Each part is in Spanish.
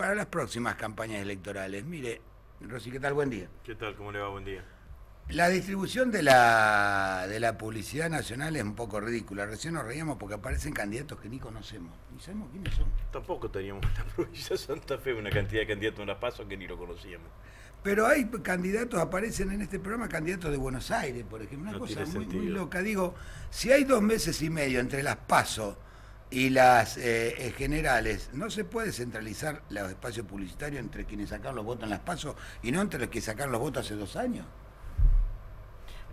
para las próximas campañas electorales. Mire, Rosy, ¿qué tal? Buen día. ¿Qué tal? ¿Cómo le va? Buen día. La distribución de la, de la publicidad nacional es un poco ridícula. Recién nos reíamos porque aparecen candidatos que ni conocemos. Ni sabemos quiénes son. Tampoco teníamos en la provincia de Santa Fe una cantidad de candidatos en las pasos que ni lo conocíamos. Pero hay candidatos, aparecen en este programa candidatos de Buenos Aires, por ejemplo. Una cosa muy, muy, loca. Digo, si hay dos meses y medio entre las pasos y las eh, eh, generales, no se puede centralizar los espacios publicitarios entre quienes sacaron los votos en las PASO y no entre los que sacaron los votos hace dos años.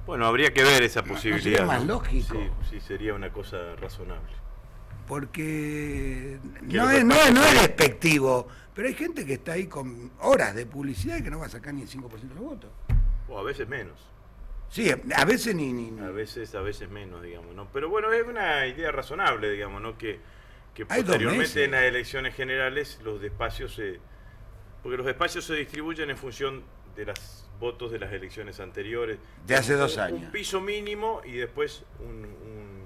Bueno, habría que ver esa posibilidad. No sería más lógico. Sí, sí, sería una cosa razonable. Porque no es, no no, es, despectivo, pero hay gente que está ahí con horas de publicidad y que no va a sacar ni el 5% de los votos. O a veces menos. Sí, a veces ni, ni A veces, a veces menos, digamos, ¿no? Pero bueno, es una idea razonable, digamos, ¿no? Que, posteriormente en las elecciones generales los despacios se... Porque los espacios se distribuyen en función de los votos de las elecciones anteriores. De hace dos años. Un piso mínimo y después un,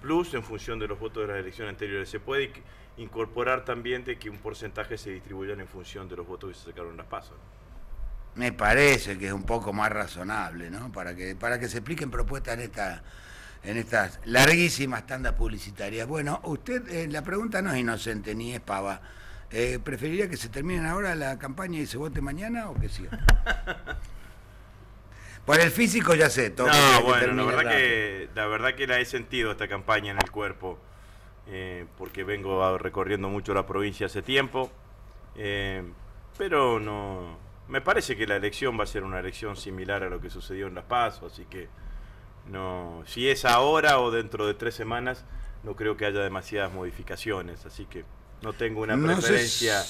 plus en función de los votos de las elecciones anteriores. Se puede incorporar también de que un porcentaje se distribuya en función de los votos que se sacaron las pasas me parece que es un poco más razonable, ¿no? Para que, para que se expliquen propuestas en esta en estas larguísimas tandas publicitarias. Bueno, usted, eh, la pregunta no es inocente ni es pava. Eh, ¿Preferiría que se termine ahora la campaña y se vote mañana o que sí? Por el físico ya sé, todo. No, bueno, la verdad, que, la verdad que la he sentido esta campaña en el cuerpo, eh, porque vengo recorriendo mucho la provincia hace tiempo, pero no, me parece que la elección va a ser una elección similar a lo que sucedió en Las Paz, así que no, si es ahora o dentro de tres semanas, no creo que haya demasiadas modificaciones, así que no tengo una preferencia,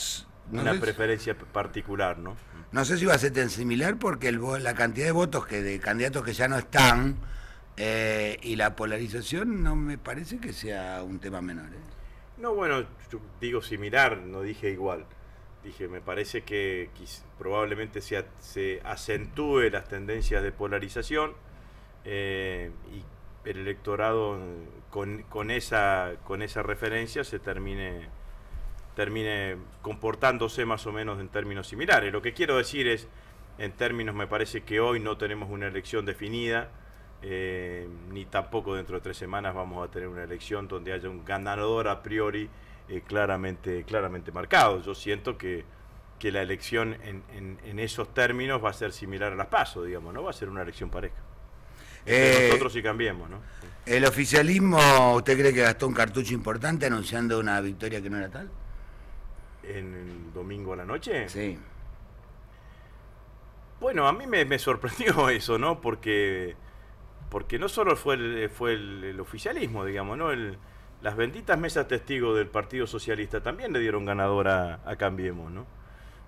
una preferencia particular, ¿no? No sé si va a ser tan similar porque el, la cantidad de votos que de candidatos que ya no están eh, y la polarización no me parece que sea un tema menor. ¿eh? No, bueno, yo digo similar, no dije igual dije, me parece que probablemente se, acentúe las tendencias de polarización eh, y el electorado con, esa, con referencia se termine, termine comportándose más o menos en términos similares. Lo que quiero decir es, en términos, me parece que hoy no tenemos una elección definida, eh, ni tampoco dentro de tres semanas vamos a tener una elección donde haya un ganador a priori eh, claramente, claramente marcado Yo siento que, la elección en, en, esos términos va a ser similar a las PASO, digamos, ¿no? Va a ser una elección pareja. Eh, nosotros sí cambiemos, ¿no? ¿El oficialismo, usted cree que gastó un cartucho importante anunciando una victoria que no era tal? ¿En el domingo a la noche? Sí. Bueno, a mí me, sorprendió eso, ¿no? Porque, porque no solo fue el, fue oficialismo, digamos, ¿no? El, las benditas mesas testigos del Partido Socialista también le dieron ganadora a Cambiemos, ¿no?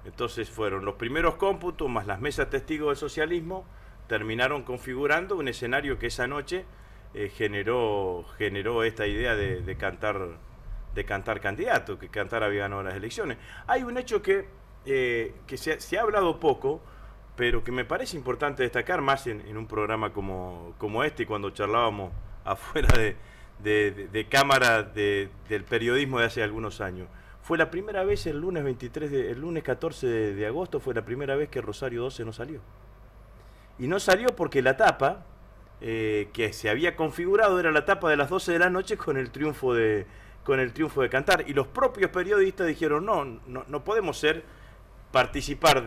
Entonces fueron los primeros cómputos más las mesas testigos del socialismo terminaron configurando un escenario que esa noche eh, generó, generó esta idea de, cantar de cantar candidato, que cantar había ganado las elecciones. Hay un hecho que, eh, que se, ha hablado poco, pero que me parece importante destacar más en, en un programa como, como este, cuando charlábamos afuera de, de, cámara del periodismo de hace algunos años. Fue la primera vez el lunes 23 el lunes 14 de, agosto fue la primera vez que Rosario 12 no salió. Y no salió porque la tapa eh, que se había configurado era la tapa de las 12 de la noche con el triunfo de con el triunfo de Cantar y los propios periodistas dijeron, "No, no, podemos ser participar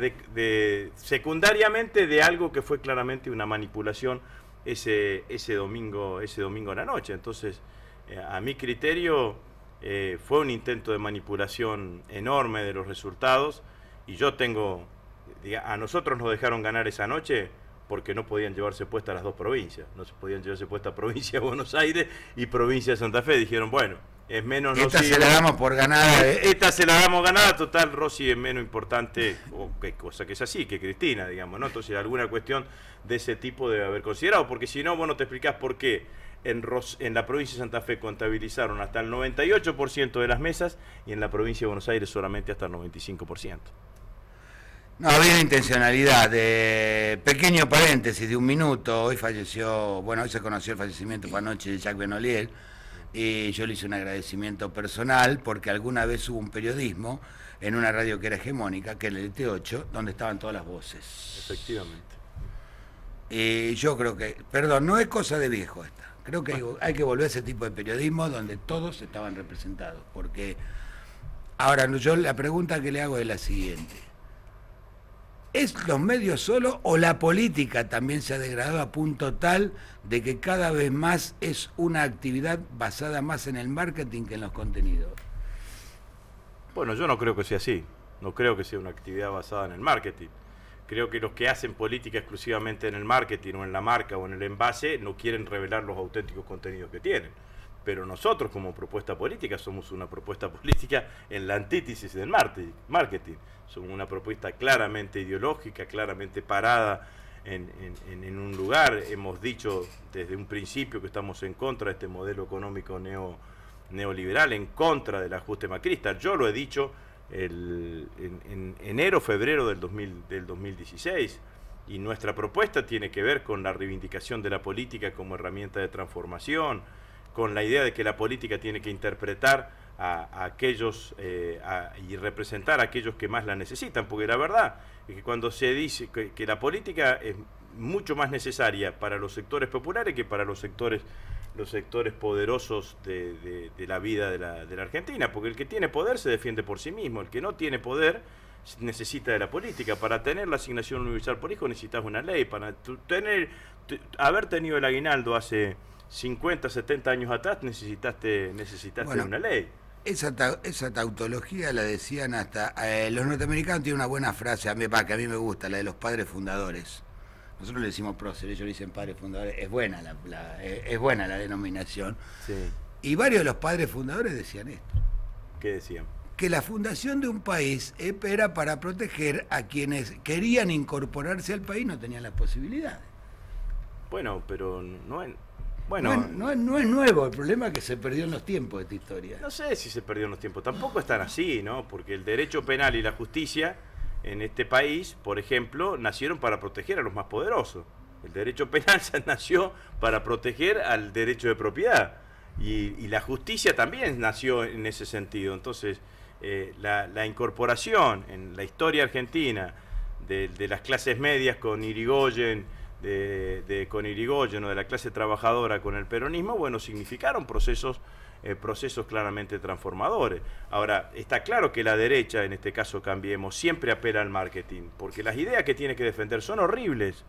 secundariamente de algo que fue claramente una manipulación ese, ese, domingo, ese domingo a la noche. Entonces, eh, a mi criterio, eh, fue un intento de manipulación enorme de los resultados y yo tengo, a nosotros nos dejaron ganar esa noche porque no podían llevarse puesta las dos provincias, no se podían llevarse puesta provincia de Buenos Aires y provincia de Santa Fe. Dijeron, bueno, es menos Esta se la damos por ganada. Eh. Esta se la damos ganada, total, Rossi es menos importante, o qué cosa que es así, que Cristina, digamos, ¿no? Entonces alguna cuestión de ese tipo debe haber considerado, porque si no, vos no te explicás por qué en, en la provincia de Santa Fe contabilizaron hasta el 98% de las mesas y en la provincia de Buenos Aires solamente hasta el 95%. No, había intencionalidad. pequeño paréntesis de un minuto. Hoy falleció, bueno, hoy se conoció el fallecimiento por anoche de Jacques Benoliel yo le hice un agradecimiento personal porque alguna vez hubo un periodismo en una radio que era hegemónica, que era el T8, donde estaban todas las voces. Efectivamente. Eh, yo creo que, perdón, no es cosa de viejo esta. Creo que hay, que volver a ese tipo de periodismo donde todos estaban representados. Porque ahora yo la pregunta que le hago es la siguiente. ¿Es los medios solo o la política también se ha degradado a punto tal de que cada vez más es una actividad basada más en el marketing que en los contenidos? Bueno, yo no creo que sea así. No creo que sea una actividad basada en el marketing. Creo que los que hacen política exclusivamente en el marketing o en la marca o en el envase no quieren revelar los auténticos contenidos que tienen pero nosotros como propuesta política somos una propuesta política en la antítesis del marketing. Somos una propuesta claramente ideológica, claramente parada en, un lugar. Hemos dicho desde un principio que estamos en contra de este modelo económico neoliberal, en contra del ajuste macrista. Yo lo he dicho en, enero, febrero del 2016. Y nuestra propuesta tiene que ver con la reivindicación de la política como herramienta de transformación, con la idea de que la política tiene que interpretar a, aquellos eh, y representar a aquellos que más la necesitan, porque la verdad es que cuando se dice que, la política es mucho más necesaria para los sectores populares que para los sectores los sectores poderosos de, la vida de la, de la, Argentina, porque el que tiene poder se defiende por sí mismo, el que no tiene poder necesita de la política. Para tener la asignación universal por hijo necesitas una ley, para tener, haber tenido el aguinaldo hace 50, 70 años atrás necesitaste, necesitaste una ley. Esa, tautología la decían hasta... Eh, los norteamericanos tienen una buena frase, a mí, que a mí me gusta, la de los padres fundadores. Nosotros le decimos prócer, ellos le dicen padres fundadores. Es buena la, eh, buena la denominación. Y varios de los padres fundadores decían esto. ¿Qué decían? Que la fundación de un país eh, era para proteger a quienes querían incorporarse al país no tenían las posibilidades. Bueno, pero no, bueno, no es, no, es nuevo, el problema que se perdió en los tiempos esta historia. No sé si se perdió en los tiempos, tampoco están así, ¿no? Porque el derecho penal y la justicia en este país, por ejemplo, nacieron para proteger a los más poderosos. El derecho penal nació para proteger al derecho de propiedad. Y, la justicia también nació en ese sentido. Entonces, eh, la, incorporación en la historia argentina de las clases medias con Irigoyen, de, con Irigoyen o de la clase trabajadora con el peronismo, bueno, significaron procesos, eh, procesos claramente transformadores. Ahora, está claro que la derecha, en este caso Cambiemos, siempre apela al marketing, porque las ideas que tiene que defender son horribles.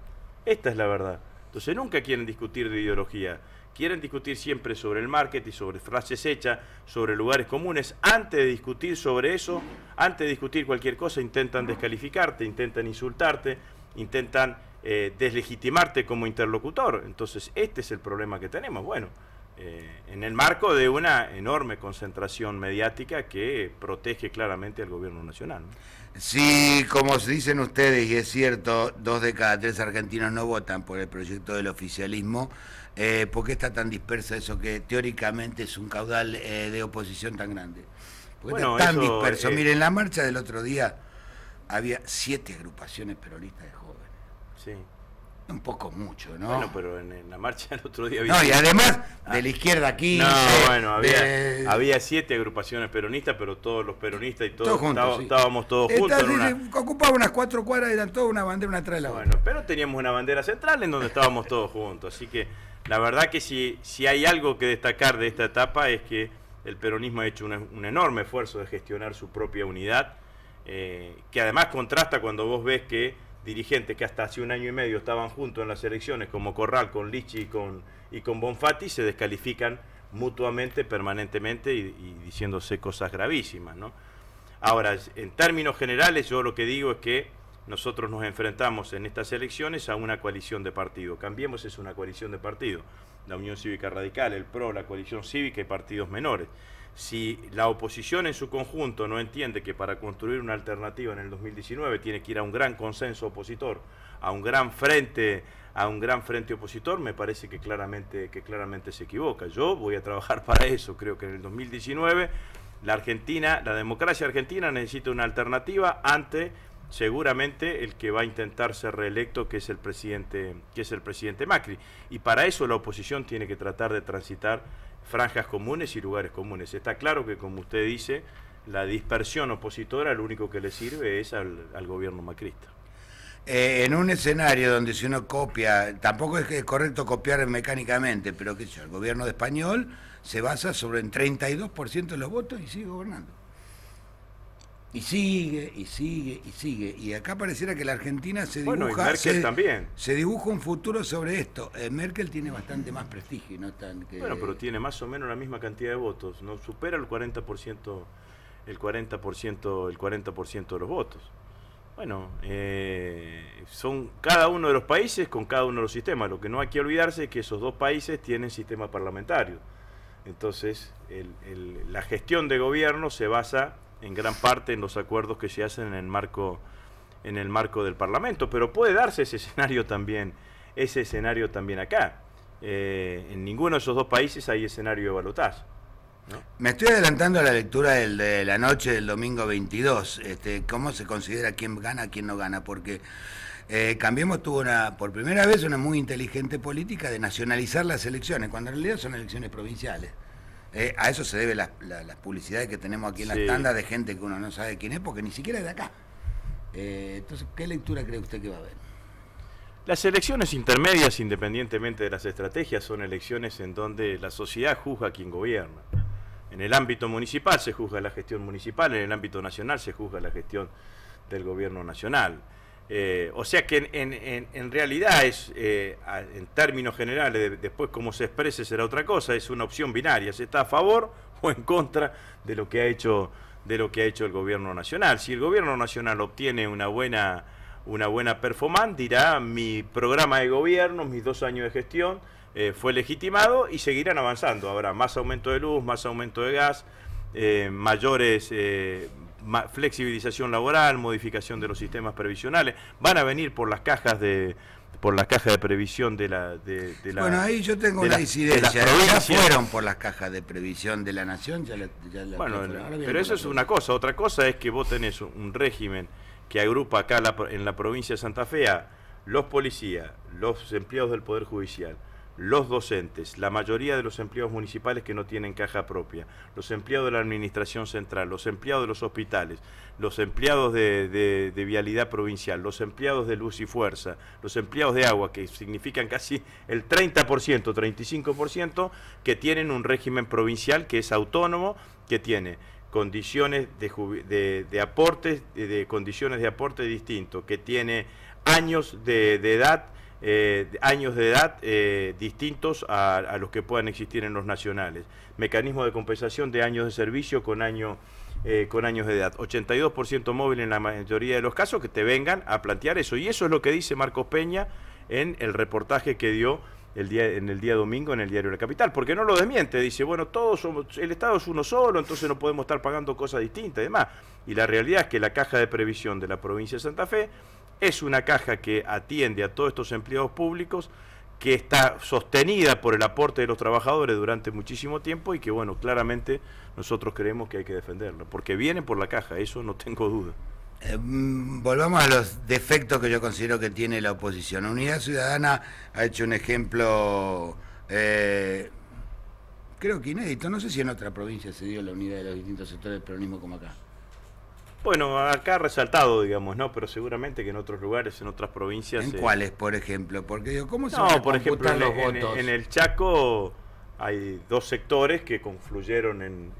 Esta es la verdad. Entonces nunca quieren discutir de ideología. Quieren discutir siempre sobre el marketing, sobre frases hechas, sobre lugares comunes. Antes de discutir sobre eso, antes de discutir cualquier cosa, intentan descalificarte, intentan insultarte, intentan eh, deslegitimarte como interlocutor. Entonces, este es el problema que tenemos. Bueno, eh, en el marco de una enorme concentración mediática que protege claramente al gobierno nacional. Sí, como dicen ustedes, y es cierto, dos de cada tres argentinos no votan por el proyecto del oficialismo. Eh, ¿Por qué está tan dispersa eso que teóricamente es un caudal de oposición tan grande? ¿Por qué está tan disperso. Mire, en la marcha del otro día había siete agrupaciones peronistas de jóvenes. Sí. Un poco mucho, ¿no? Bueno, pero en, la marcha el otro día había... No, y además de ah. la izquierda aquí... No, bueno, había, había siete agrupaciones peronistas, pero todos los peronistas y todos, estábamos todos juntos. Ocupaba unas cuatro cuadras, eran toda una bandera, una de la otra. Bueno, pero teníamos una bandera central en donde estábamos todos juntos. Así que la verdad que si, si hay algo que destacar de esta etapa es que el peronismo ha hecho un enorme esfuerzo de gestionar su propia unidad, eh, que además contrasta cuando vos ves que dirigentes que hasta hace un año y medio estaban juntos en las elecciones, como Corral, con Lichi y con, y con Bonfatti, se descalifican mutuamente, permanentemente y, diciéndose cosas gravísimas. Ahora, en términos generales, yo lo que digo es que nosotros nos enfrentamos en estas elecciones a una coalición de partido. Cambiemos es una coalición de partido. La Unión Cívica Radical, el PRO, la coalición cívica y partidos menores si la oposición en su conjunto no entiende que para construir una alternativa en el 2019 tiene que ir a un gran consenso opositor, a un gran frente, a un gran frente opositor, me parece que claramente, que claramente se equivoca. Yo voy a trabajar para eso, creo que en el 2019 la Argentina, la democracia argentina necesita una alternativa ante seguramente el que va a intentar ser reelecto, que es el presidente, que es el presidente Macri. Y para eso la oposición tiene que tratar de transitar franjas comunes y lugares comunes. Está claro que, como usted dice, la dispersión opositora lo único que le sirve es al, gobierno macrista. Eh, en un escenario donde si uno copia, tampoco es, correcto copiar mecánicamente, pero qué sé yo, el gobierno de español se basa sobre el 32% de los votos y sigue gobernando. Y sigue, y sigue, y sigue. Y acá pareciera que la Argentina se dibuja... y Merkel se, también. Se dibuja un futuro sobre esto. Eh, Merkel tiene bastante más prestigio, ¿no? Tan bueno, pero tiene más o menos la misma cantidad de votos. No supera el 40%, el 40%, el 40% de los votos. Bueno, eh, son cada uno de los países con cada uno de los sistemas. Lo que no hay que olvidarse es que esos dos países tienen sistema parlamentario. Entonces, la gestión de gobierno se basa en gran parte en los acuerdos que se hacen en el marco en el marco del Parlamento, pero puede darse ese escenario también, ese escenario también acá. Eh, en ninguno de esos dos países hay escenario de balotaje. Me estoy adelantando a la lectura de la noche del domingo 22, este, cómo se considera quién gana, quién no gana, porque eh, Cambiemos tuvo una, por primera vez una muy inteligente política de nacionalizar las elecciones, cuando en realidad son elecciones provinciales. Eh, a eso se debe las, publicidades que tenemos aquí en la tanda de gente que uno no sabe quién es porque ni siquiera es de acá. Eh, entonces, ¿qué lectura cree usted que va a haber? Las elecciones intermedias, independientemente de las estrategias, son elecciones en donde la sociedad juzga a quien gobierna. En el ámbito municipal se juzga la gestión municipal, en el ámbito nacional se juzga la gestión del gobierno nacional. Eh, o sea que en, realidad es, eh, en términos generales, después cómo se exprese será otra cosa, es una opción binaria, se está a favor o en contra de lo que ha hecho, de lo que ha hecho el gobierno nacional. Si el gobierno nacional obtiene una buena, una buena performance, dirá mi programa de gobierno, mis dos años de gestión, eh, fue legitimado y seguirán avanzando. Habrá más aumento de luz, más aumento de gas, mayores flexibilización laboral, modificación de los sistemas previsionales, van a venir por las cajas de por las cajas de previsión de la de, la, bueno ahí yo tengo una la, disidencia ya fueron por las cajas de previsión de la nación pero eso es una cosa otra cosa es que vos tenés un régimen que agrupa acá en la provincia de Santa Fe a los policías los empleados del poder judicial los docentes, la mayoría de los empleados municipales que no tienen caja propia, los empleados de la Administración Central, los empleados de los hospitales, los empleados de, Vialidad Provincial, los empleados de Luz y Fuerza, los empleados de agua, que significan casi el 30%, 35%, que tienen un régimen provincial que es autónomo, que tiene condiciones de, aportes, condiciones de aporte distinto, que tiene años de edad, eh, años de edad eh, distintos a, los que puedan existir en los nacionales. Mecanismo de compensación de años de servicio con eh, con años de edad. 82% móvil en la mayoría de los casos que te vengan a plantear eso. Y eso es lo que dice Marcos Peña en el reportaje que dio el día, en el día domingo en el diario La Capital, porque no lo desmiente, dice, bueno, todos somos, el Estado es uno solo, entonces no podemos estar pagando cosas distintas y demás. Y la realidad es que la caja de previsión de la provincia de Santa Fe es una caja que atiende a todos estos empleados públicos, que está sostenida por el aporte de los trabajadores durante muchísimo tiempo y que, bueno, claramente nosotros creemos que hay que defenderlo, porque viene por la caja, eso no tengo duda. Eh, mm, volvamos a los defectos que yo considero que tiene la oposición. Unidad Ciudadana ha hecho un ejemplo, eh, creo que inédito, no sé si en otra provincia se dio la unidad de los distintos sectores del peronismo como acá. Bueno, acá resaltado, digamos, ¿no? Pero seguramente que en otros lugares, en otras provincias... ¿En eh, cuáles, por ejemplo? Porque digo, ¿cómo se No, por ejemplo, en, el Chaco hay dos sectores que confluyeron en,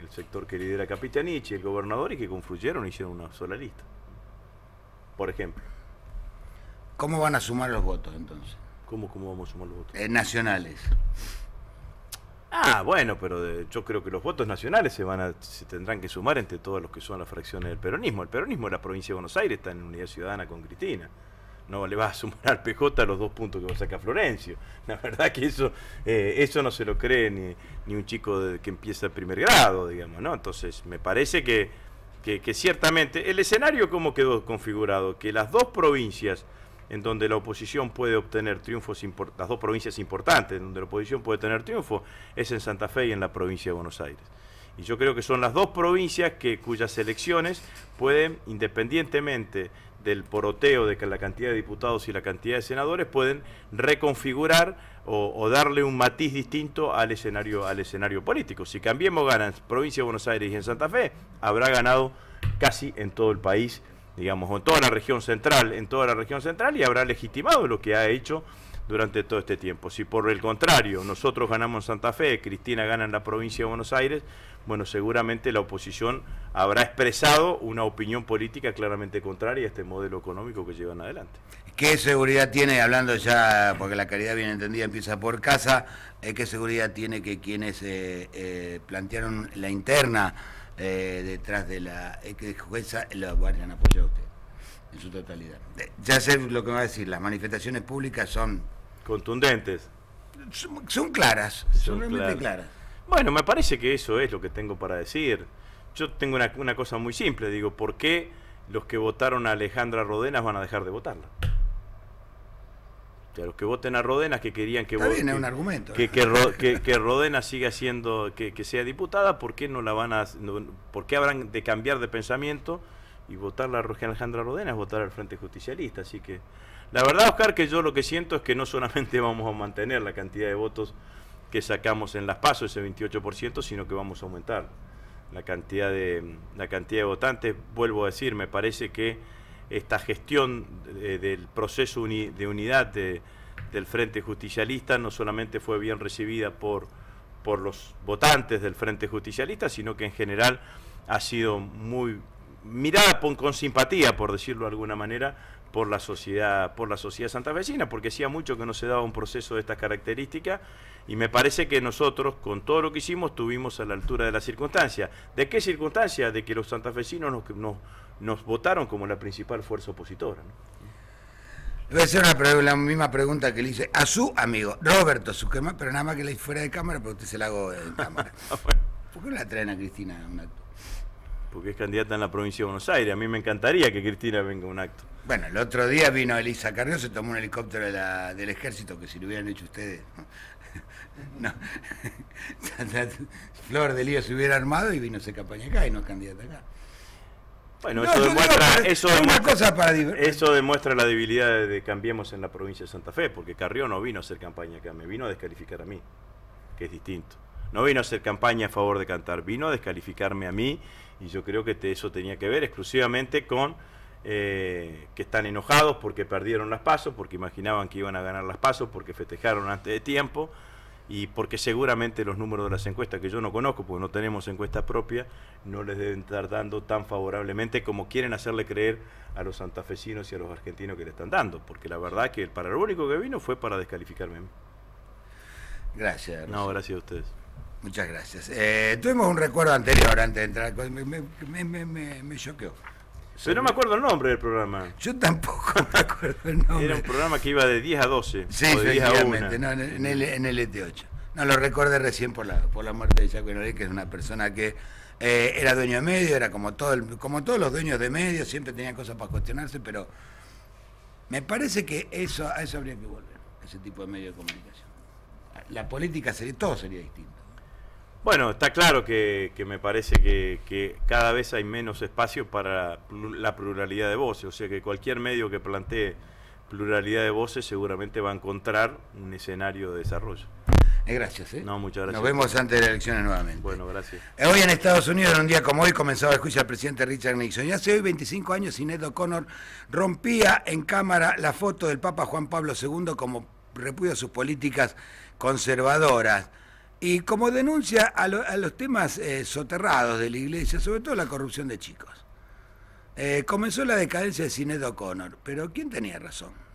el sector que lidera Capitanich y el gobernador y que confluyeron y hicieron una sola lista, por ejemplo. ¿Cómo van a sumar los votos, entonces? ¿Cómo, cómo vamos a sumar los votos? En nacionales. Ah, bueno, pero yo creo que los votos nacionales se van a, se tendrán que sumar entre todos los que son las fracciones del peronismo. El peronismo de la provincia de Buenos Aires está en unidad ciudadana con Cristina. No le va a sumar al PJ los dos puntos que va a sacar Florencio. La verdad que eso, eh, eso no se lo cree ni, un chico que empieza el primer grado, digamos, ¿no? Entonces, me parece que, que ciertamente el escenario como quedó configurado, que las dos provincias en donde la oposición puede obtener triunfos, las dos provincias importantes, en donde la oposición puede tener triunfo, es en Santa Fe y en la provincia de Buenos Aires. Y yo creo que son las dos provincias que, cuyas elecciones pueden, independientemente del poroteo de que la cantidad de diputados y la cantidad de senadores, pueden reconfigurar o, darle un matiz distinto al escenario, al escenario político. Si Cambiemos ganas en provincia de Buenos Aires y en Santa Fe, habrá ganado casi en todo el país digamos, en toda la región central, en toda la región central y habrá legitimado lo que ha hecho durante todo este tiempo. Si por el contrario nosotros ganamos Santa Fe, Cristina gana en la provincia de Buenos Aires, bueno, seguramente la oposición habrá expresado una opinión política claramente contraria a este modelo económico que llevan adelante. ¿Qué seguridad tiene, hablando ya, porque la caridad bien entendida empieza por casa, eh, qué seguridad tiene que quienes eh, eh, plantearon la interna? Eh, detrás de la ex eh, jueza la van a usted en su totalidad. Eh, ya sé lo que me va a decir, las manifestaciones públicas son... Contundentes. Son, claras, son, realmente claras. Bueno, me parece que eso es lo que tengo para decir. Yo tengo una, una cosa muy simple, digo, ¿por qué los que votaron a Alejandra Rodenas van a dejar de votarla? los que voten a Rodena que querían que Que, que, Rodena siga siendo, que, sea diputada, ¿por qué no la van habrán de cambiar de pensamiento y votar a Alejandra Rodena es votar al Frente Justicialista? Así que, la verdad, Oscar, que yo lo que siento es que no solamente vamos a mantener la cantidad de votos que sacamos en las pasos, ese 28%, sino que vamos a aumentar la cantidad de, la cantidad de votantes. Vuelvo a decir, me parece que esta gestión del proceso de unidad del Frente Justicialista no solamente fue bien recibida por, por los votantes del Frente Justicialista, sino que en general ha sido muy mirada con, simpatía, por decirlo de alguna manera, por la sociedad, por la sociedad santafesina, porque hacía mucho que no se daba un proceso de estas características y me parece que nosotros, con todo lo que hicimos, estuvimos a la altura de la circunstancia. ¿De qué circunstancia? De que los santafesinos nos, nos, votaron como la principal fuerza opositora. ¿no? Voy a hacer la misma pregunta que le hice a su amigo, Roberto suquema pero nada más que le hice fuera de cámara, porque usted se la hago en cámara. ¿Por qué no la traen a Cristina un acto? Porque es candidata en la provincia de Buenos Aires. A mí me encantaría que Cristina venga a un acto. Bueno, el otro día vino Elisa Carrió, se tomó un helicóptero del ejército, que si lo hubieran hecho ustedes, no. Flor de Lío se hubiera armado y vino a hacer campaña acá y no candidata acá. Bueno, eso, demuestra, eso, demuestra, la debilidad de, Cambiemos en la provincia de Santa Fe, porque Carrió no vino a hacer campaña acá, me vino a descalificar a mí, que es distinto. No vino a hacer campaña a favor de cantar, vino a descalificarme a mí, y yo creo que eso tenía que ver exclusivamente con eh, que están enojados porque perdieron las pasos, porque imaginaban que iban a ganar las pasos, porque festejaron antes de tiempo y porque seguramente los números de las encuestas, que yo no conozco, porque no tenemos encuesta propia, no les deben estar dando tan favorablemente como quieren hacerle creer a los santafesinos y a los argentinos que le están dando, porque la verdad que el parabólico que vino fue para descalificarme. Gracias. No, gracias a ustedes. Muchas gracias. Eh, tuvimos un recuerdo anterior antes de entrar, me choqueó. Pero no me acuerdo el nombre del programa. Yo tampoco me acuerdo el nombre. Era un programa que iba de 10 a 12. Sí, en, el, ET8. No, lo recordé recién por la, por la muerte de Isaac, que es una persona que eh, era dueño de medios, era como, todo como todos los dueños de medios, siempre tenían cosas para cuestionarse, pero me parece que eso, a eso habría que volver, ese tipo de medio de comunicación. La política sería, todo sería distinto. Bueno, está claro que, me parece que, cada vez hay menos espacio para la pluralidad de voces, o sea que cualquier medio que plantee pluralidad de voces seguramente va a encontrar un escenario de desarrollo. Eh, gracias. ¿eh? No, muchas gracias. Nos vemos antes de las elecciones nuevamente. Bueno, gracias. Eh, hoy en Estados Unidos, en un día como hoy, comenzaba el juicio al presidente Richard Nixon. Y hace hoy 25 años, Inés O'Connor rompía en cámara la foto del Papa Juan Pablo II como repudio a sus políticas conservadoras. Y como denuncia a, los temas eh, soterrados de la iglesia, sobre todo la corrupción de chicos. Eh, comenzó la decadencia de Sinedo Connor. pero ¿quién tenía razón?